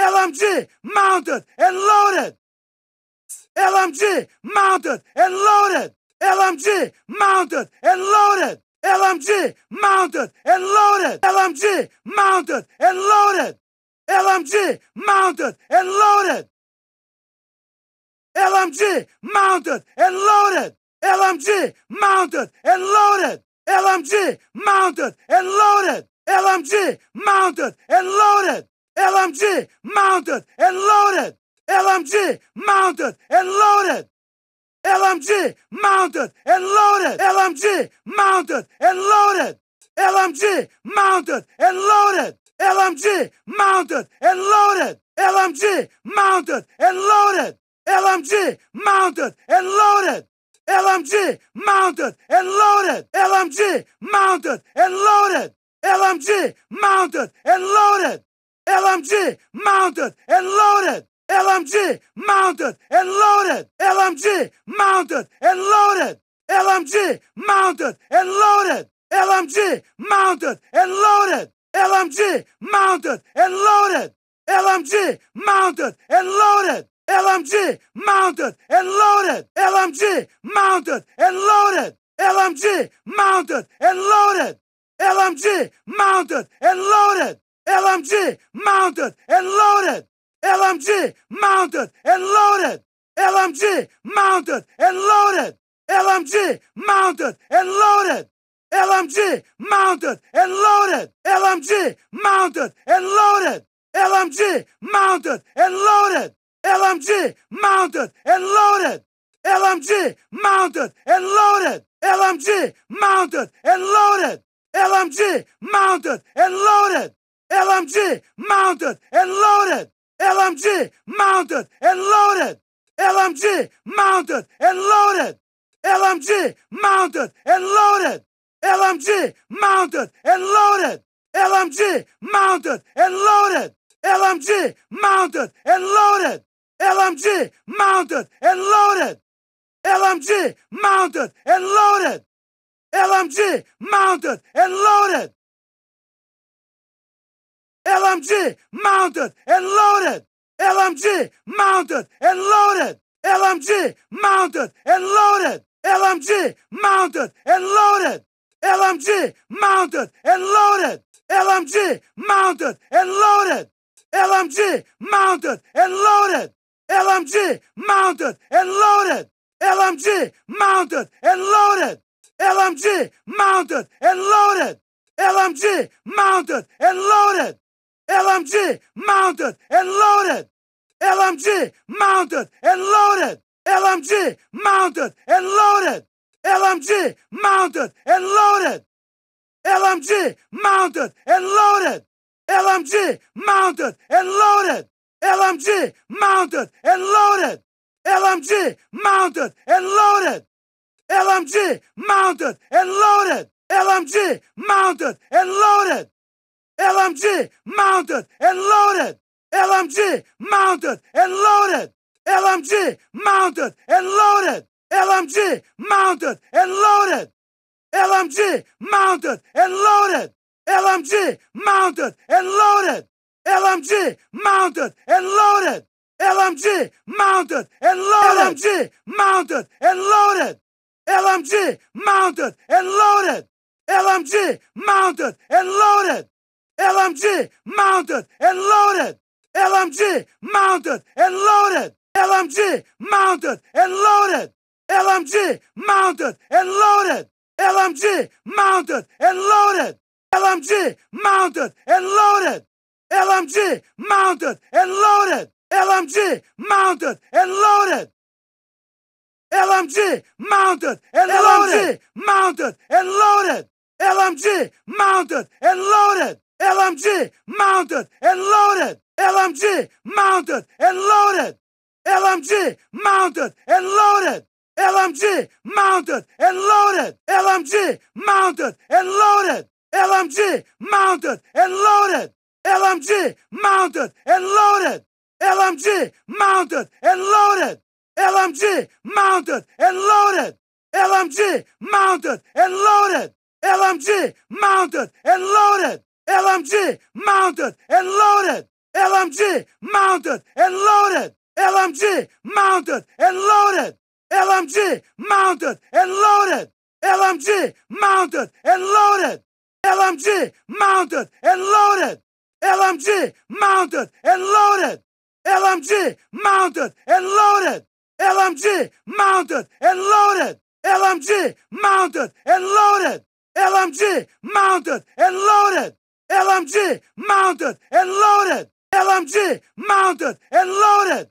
LMG mounted and loaded. LMG mounted and loaded. LMG mounted and loaded. LMG mounted and loaded. LMG mounted and loaded. LMG mounted and loaded. LMG mounted and loaded. LMG mounted and loaded. LMG mounted and loaded. LMG mounted and loaded. LMG mounted and loaded. LMG mounted and loaded. LMG mounted and loaded. LMG mounted and loaded. LMG mounted and loaded. LMG mounted and loaded. LMG mounted and loaded. LMG mounted and loaded. LMG mounted and loaded. LMG mounted and loaded. LMG mounted and loaded. LMG mounted and loaded. LMG mounted and loaded. LMG mounted and loaded. LMG mounted and loaded. LMG mounted and loaded. LMG mounted and loaded. LMG mounted and loaded. LMG mounted and loaded. LMG mounted and loaded. LMG mounted and loaded. LMG mounted and loaded. LMG mounted and loaded. LMG mounted and loaded. LMG mounted and loaded. LMG mounted and loaded. LMG mounted and loaded. LMG mounted and loaded. LMG mounted and loaded. LMG mounted and loaded. LMG mounted and loaded. LMG mounted and loaded. LMG mounted and loaded. LMG mounted and loaded. LMG mounted and loaded. LMG mounted and loaded. LMG mounted and loaded. LMG mounted and loaded. LMG mounted and loaded. LMG mounted and loaded. LMG mounted and loaded. LMG mounted and loaded. LMG mounted and loaded. LMG mounted and loaded. LMG mounted and loaded. LMG mounted and loaded. LMG mounted and loaded. LMG mounted and loaded. LMG mounted and loaded. LMG mounted and loaded. LMG mounted and loaded. LMG mounted and loaded. LMG mounted and loaded. LMG mounted and loaded. LMG mounted and loaded. LMG mounted and loaded. LMG mounted and loaded. LMG mounted and loaded. LMG mounted and loaded. LMG mounted and loaded. LMG mounted and loaded. LMG mounted and loaded. LMG mounted and loaded. LMG mounted and loaded. LMG mounted and loaded. LMG mounted and loaded. LMG mounted and loaded. LMG mounted and loaded. LMG mounted and loaded. LMG mounted and loaded. LMG mounted and loaded. LMG mounted and loaded. LMG mounted and loaded. LMG mounted and loaded. LMG mounted and loaded. LMG mounted and loaded. LMG mounted and loaded. LMG mounted and loaded. LMG mounted and loaded. LMG mounted and loaded. LMG mounted and loaded. LMG mounted and loaded. LMG mounted and loaded. LMG mounted and LMG mounted and loaded. LMG mounted and loaded. LMG mounted and loaded. LMG mounted and loaded. LMG mounted and loaded. LMG mounted and loaded. LMG mounted and loaded. LMG mounted and loaded. LMG mounted and loaded. LMG mounted and loaded. LMG mounted and loaded. LMG mounted and loaded. LMG mounted and loaded. LMG mounted and loaded. LMG mounted and loaded. LMG mounted and loaded. LMG mounted and loaded. LMG mounted and loaded. LMG mounted and loaded. LMG mounted and loaded. LMG mounted and loaded. LMG mounted and loaded. LMG mounted and loaded. LMG mounted and loaded. LMG mounted and loaded. LMG mounted and loaded.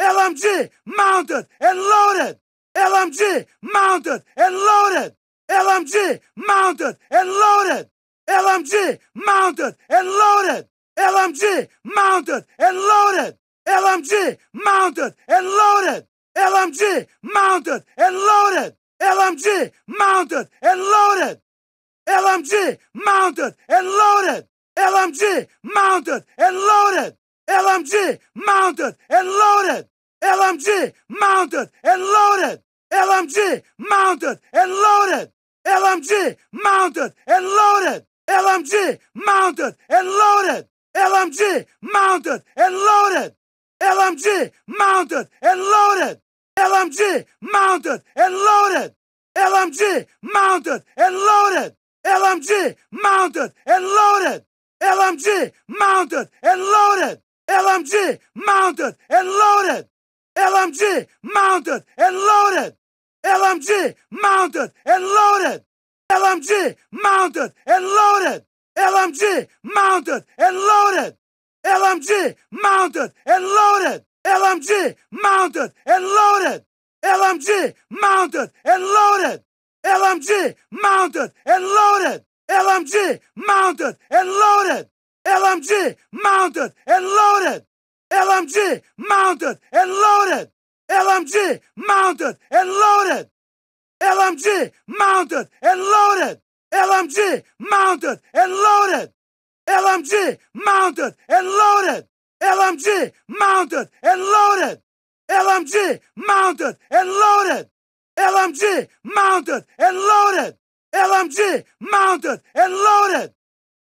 LMG mounted and loaded. LMG mounted and loaded. LMG mounted and loaded. LMG mounted and loaded. LMG mounted and loaded. LMG mounted and loaded. LMG mounted and loaded. LMG mounted and loaded. LMG mounted and loaded. LMG mounted and loaded. LMG mounted and loaded. LMG mounted and loaded. LMG mounted and loaded. LMG mounted and loaded. LMG mounted and loaded. LMG mounted and loaded. LMG mounted and loaded. LMG mounted and loaded. LMG mounted and loaded. LMG mounted and loaded. LMG mounted and loaded. LMG mounted and loaded. LMG mounted and loaded. LMG mounted and loaded. LMG mounted and loaded. LMG mounted and loaded. LMG mounted and loaded. LMG mounted and loaded. LMG mounted and loaded. LMG mounted and loaded. LMG mounted and loaded. LMG mounted and loaded. LMG mounted and loaded. LMG mounted and loaded. LMG mounted and loaded. LMG mounted and loaded. LMG mounted and loaded. LMG mounted and loaded. LMG mounted and loaded. LMG mounted and loaded. LMG mounted and loaded.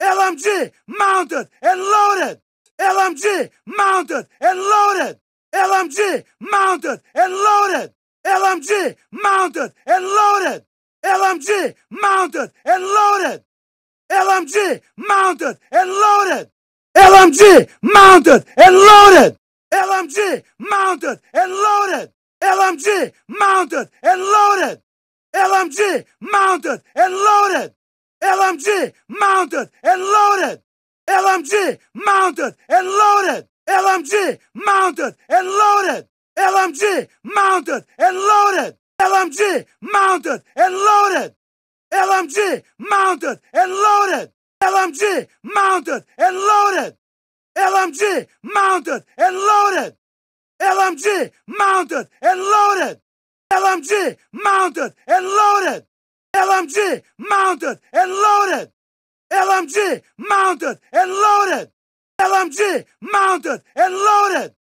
LMG mounted and loaded. LMG mounted and loaded. LMG mounted and loaded. LMG mounted and loaded. LMG mounted and loaded. LMG mounted and loaded. LMG mounted and loaded. LMG mounted and loaded. LMG mounted and loaded. LMG mounted and loaded. LMG mounted and loaded. LMG mounted and loaded. LMG mounted and loaded. LMG mounted and loaded. LMG mounted and loaded. LMG mounted and loaded. LMG mounted and loaded. LMG mounted and loaded. LMG mounted and loaded. LMG mounted and loaded. LMG mounted and loaded. LMG mounted and loaded. LMG mounted and loaded.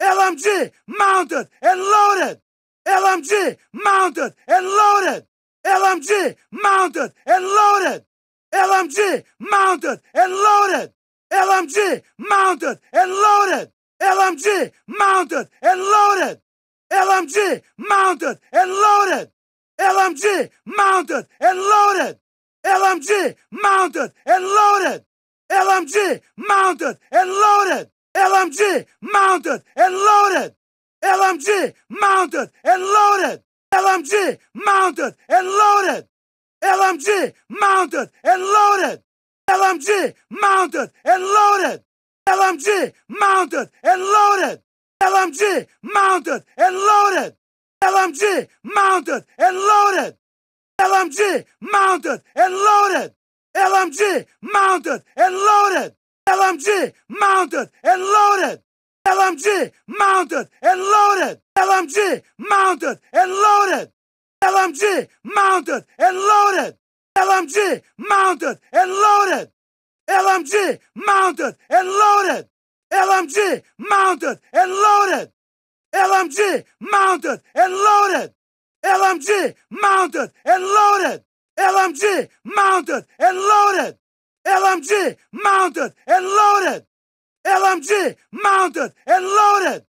LMG mounted and loaded. LMG mounted and loaded. LMG mounted and loaded. LMG mounted and loaded. LMG mounted and loaded. LMG mounted and loaded. LMG mounted and loaded. LMG mounted and loaded. LMG mounted and loaded. LMG mounted and loaded. LMG mounted and loaded. LMG mounted and loaded. LMG mounted and loaded. LMG mounted and loaded. LMG mounted and loaded. LMG mounted and loaded. LMG mounted and loaded. LMG mounted and loaded. LMG mounted and loaded. LMG mounted and loaded. LMG mounted and loaded. LMG mounted and loaded. LMG mounted and loaded. LMG mounted and loaded. LMG mounted and loaded. LMG mounted and loaded. LMG mounted and loaded. LMG mounted and loaded. LMG mounted and loaded. LMG mounted and loaded. LMG mounted and loaded. LMG mounted and loaded.